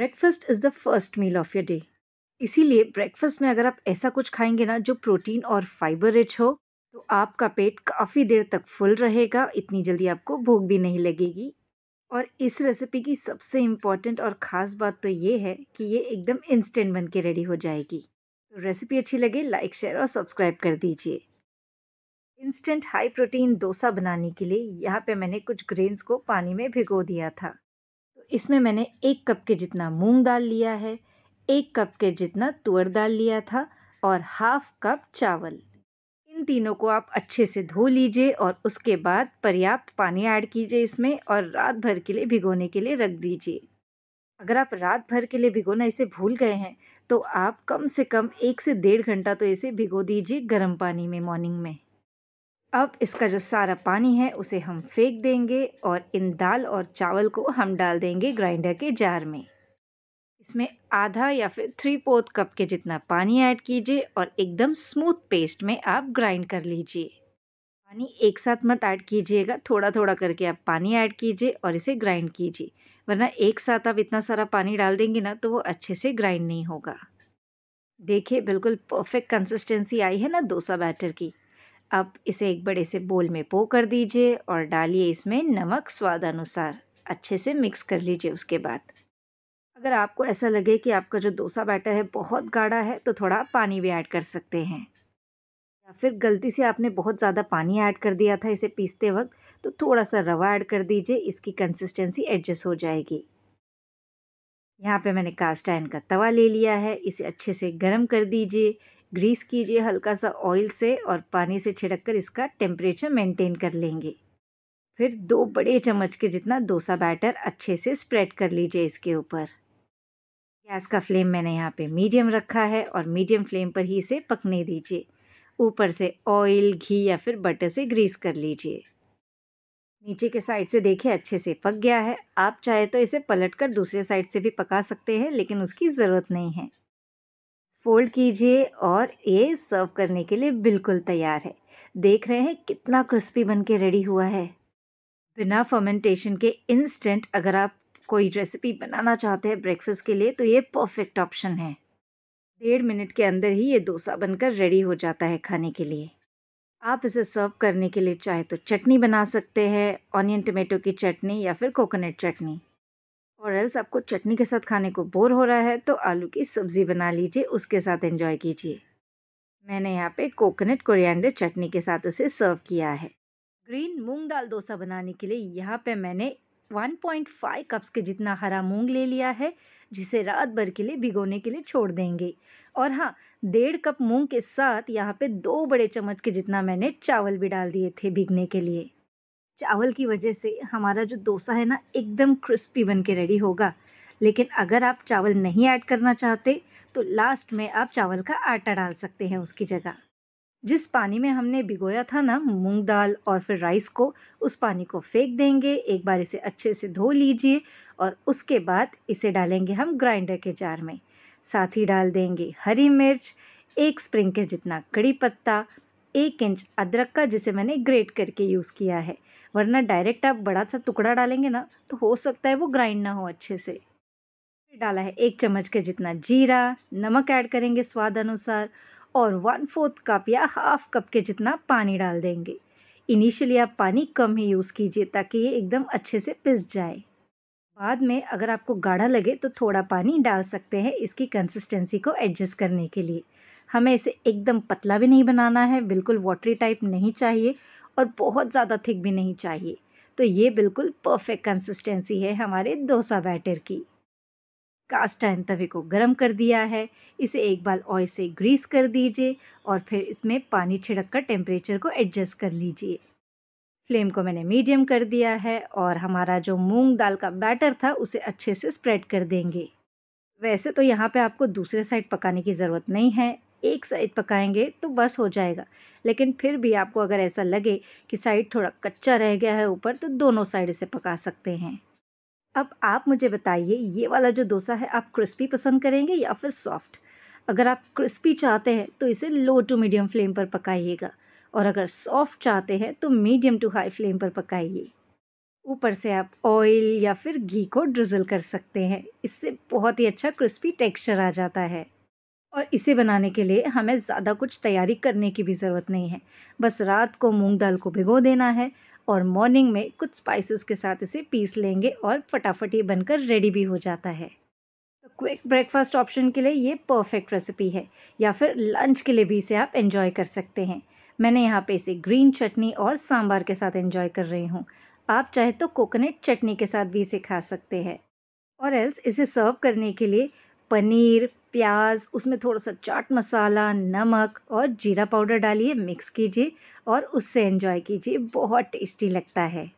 breakfast is the first meal of your day इसीलिए breakfast में अगर आप ऐसा कुछ खाएंगे ना जो प्रोटीन और फाइबर रिच हो तो आपका पेट काफ़ी देर तक फुल रहेगा इतनी जल्दी आपको भूख भी नहीं लगेगी और इस रेसिपी की सबसे इम्पॉर्टेंट और ख़ास बात तो ये है कि ये एकदम इंस्टेंट बन के रेडी हो जाएगी तो रेसिपी अच्छी लगे लाइक शेयर और सब्सक्राइब कर दीजिए इंस्टेंट हाई प्रोटीन डोसा बनाने के लिए यहाँ पे मैंने कुछ ग्रेन्स को पानी में भिगो दिया था इसमें मैंने एक कप के जितना मूंग दाल लिया है एक कप के जितना तुअर दाल लिया था और हाफ कप चावल इन तीनों को आप अच्छे से धो लीजिए और उसके बाद पर्याप्त पानी ऐड कीजिए इसमें और रात भर के लिए भिगोने के लिए रख दीजिए अगर आप रात भर के लिए भिगोना इसे भूल गए हैं तो आप कम से कम एक से डेढ़ घंटा तो इसे भिगो दीजिए गर्म पानी में मॉर्निंग में अब इसका जो सारा पानी है उसे हम फेंक देंगे और इन दाल और चावल को हम डाल देंगे ग्राइंडर के जार में इसमें आधा या फिर थ्री फोर्थ कप के जितना पानी ऐड कीजिए और एकदम स्मूथ पेस्ट में आप ग्राइंड कर लीजिए पानी एक साथ मत ऐड कीजिएगा थोड़ा थोड़ा करके आप पानी ऐड कीजिए और इसे ग्राइंड कीजिए वरना एक साथ आप इतना सारा पानी डाल देंगे ना तो वो अच्छे से ग्राइंड नहीं होगा देखिए बिल्कुल परफेक्ट कंसिस्टेंसी आई है ना डोसा बैटर की अब इसे एक बड़े से बोल में पो कर दीजिए और डालिए इसमें नमक स्वाद अनुसार अच्छे से मिक्स कर लीजिए उसके बाद अगर आपको ऐसा लगे कि आपका जो डोसा बैटर है बहुत गाढ़ा है तो थोड़ा पानी भी ऐड कर सकते हैं या फिर गलती से आपने बहुत ज़्यादा पानी ऐड कर दिया था इसे पीसते वक्त तो थोड़ा सा रवा ऐड कर दीजिए इसकी कंसिस्टेंसी एडजस्ट हो जाएगी यहाँ पे मैंने कास्ट आयन का तवा ले लिया है इसे अच्छे से गर्म कर दीजिए ग्रीस कीजिए हल्का सा ऑयल से और पानी से छिड़क कर इसका टेम्परेचर मेंटेन कर लेंगे फिर दो बड़े चम्मच के जितना डोसा बैटर अच्छे से स्प्रेड कर लीजिए इसके ऊपर गैस का फ्लेम मैंने यहाँ पे मीडियम रखा है और मीडियम फ्लेम पर ही इसे पकने दीजिए ऊपर से ऑयल घी या फिर बटर से ग्रीस कर लीजिए नीचे के साइड से देखिए अच्छे से पक गया है आप चाहे तो इसे पलट कर दूसरे साइड से भी पका सकते हैं लेकिन उसकी ज़रूरत नहीं है फोल्ड कीजिए और ये सर्व करने के लिए बिल्कुल तैयार है देख रहे हैं कितना क्रिस्पी बन के रेडी हुआ है बिना फर्मेंटेशन के इंस्टेंट अगर आप कोई रेसिपी बनाना चाहते हैं ब्रेकफास्ट के लिए तो ये परफेक्ट ऑप्शन है डेढ़ मिनट के अंदर ही ये डोसा बनकर रेडी हो जाता है खाने के लिए आप इसे सर्व करने के लिए चाहे तो चटनी बना सकते हैं ऑनियन टमेटो की चटनी या फिर कोकोनट चटनी और एल्स आपको चटनी के साथ खाने को बोर हो रहा है तो आलू की सब्ज़ी बना लीजिए उसके साथ एंजॉय कीजिए मैंने यहाँ पे कोकोनट कोरिएंडर चटनी के साथ उसे सर्व किया है ग्रीन मूंग दाल डोसा बनाने के लिए यहाँ पे मैंने 1.5 कप्स के जितना हरा मूंग ले लिया है जिसे रात भर के लिए भिगोने के लिए छोड़ देंगे और हाँ डेढ़ कप मूंग के साथ यहाँ पे दो बड़े चम्मच के जितना मैंने चावल भी डाल दिए थे भिगने के लिए चावल की वजह से हमारा जो डोसा है ना एकदम क्रिस्पी बन के रेडी होगा लेकिन अगर आप चावल नहीं ऐड करना चाहते तो लास्ट में आप चावल का आटा डाल सकते हैं उसकी जगह जिस पानी में हमने भिगोया था ना मूंग दाल और फिर राइस को उस पानी को फेंक देंगे एक बार इसे अच्छे से धो लीजिए और उसके बाद इसे डालेंगे हम ग्राइंडर के जार में साथ ही डाल देंगे हरी मिर्च एक स्प्रिंग के जितना कड़ी पत्ता एक इंच अदरक का जिसे मैंने ग्रेट करके यूज़ किया है वरना डायरेक्ट आप बड़ा सा टुकड़ा डालेंगे ना तो हो सकता है वो ग्राइंड ना हो अच्छे से डाला है एक चम्मच के जितना जीरा नमक ऐड करेंगे स्वाद अनुसार और वन फोर्थ कप या हाफ कप के जितना पानी डाल देंगे इनिशियली आप पानी कम ही यूज़ कीजिए ताकि ये एकदम अच्छे से पिस जाए बाद में अगर आपको गाढ़ा लगे तो थोड़ा पानी डाल सकते हैं इसकी कंसिस्टेंसी को एडजस्ट करने के लिए हमें इसे एकदम पतला भी नहीं बनाना है बिल्कुल वाटरी टाइप नहीं चाहिए और बहुत ज़्यादा थिक भी नहीं चाहिए तो ये बिल्कुल परफेक्ट कंसिस्टेंसी है हमारे डोसा बैटर की कास्ट आयन तवे को गर्म कर दिया है इसे एक बार ऑयल से ग्रीस कर दीजिए और फिर इसमें पानी छिड़क कर टेम्परेचर को एडजस्ट कर लीजिए फ्लेम को मैंने मीडियम कर दिया है और हमारा जो मूंग दाल का बैटर था उसे अच्छे से स्प्रेड कर देंगे वैसे तो यहाँ पे आपको दूसरे साइड पकाने की ज़रूरत नहीं है एक साइड पकाएंगे तो बस हो जाएगा लेकिन फिर भी आपको अगर ऐसा लगे कि साइड थोड़ा कच्चा रह गया है ऊपर तो दोनों साइड से पका सकते हैं अब आप मुझे बताइए ये वाला जो डोसा है आप क्रिस्पी पसंद करेंगे या फिर सॉफ्ट अगर आप क्रिस्पी चाहते हैं तो इसे लो टू मीडियम फ्लेम पर पकाइएगा और अगर सॉफ्ट चाहते हैं तो मीडियम टू हाई फ्लेम पर पकाइए ऊपर से आप ऑयल या फिर घी को ड्रिजल कर सकते हैं इससे बहुत ही अच्छा क्रिस्पी टेक्सचर आ जाता है और इसे बनाने के लिए हमें ज़्यादा कुछ तैयारी करने की भी ज़रूरत नहीं है बस रात को मूंग दाल को भिगो देना है और मॉर्निंग में कुछ स्पाइसेस के साथ इसे पीस लेंगे और फटाफट ये बनकर रेडी भी हो जाता है तो क्विक ब्रेकफास्ट ऑप्शन के लिए ये परफेक्ट रेसिपी है या फिर लंच के लिए भी इसे आप इन्जॉय कर सकते हैं मैंने यहाँ पर इसे ग्रीन चटनी और सांबार के साथ एंजॉय कर रही हूँ आप चाहे तो कोकोनट चटनी के साथ भी इसे खा सकते हैं और एल्स इसे सर्व करने के लिए पनीर प्याज उसमें थोड़ा सा चाट मसाला नमक और जीरा पाउडर डालिए मिक्स कीजिए और उससे एंजॉय कीजिए बहुत टेस्टी लगता है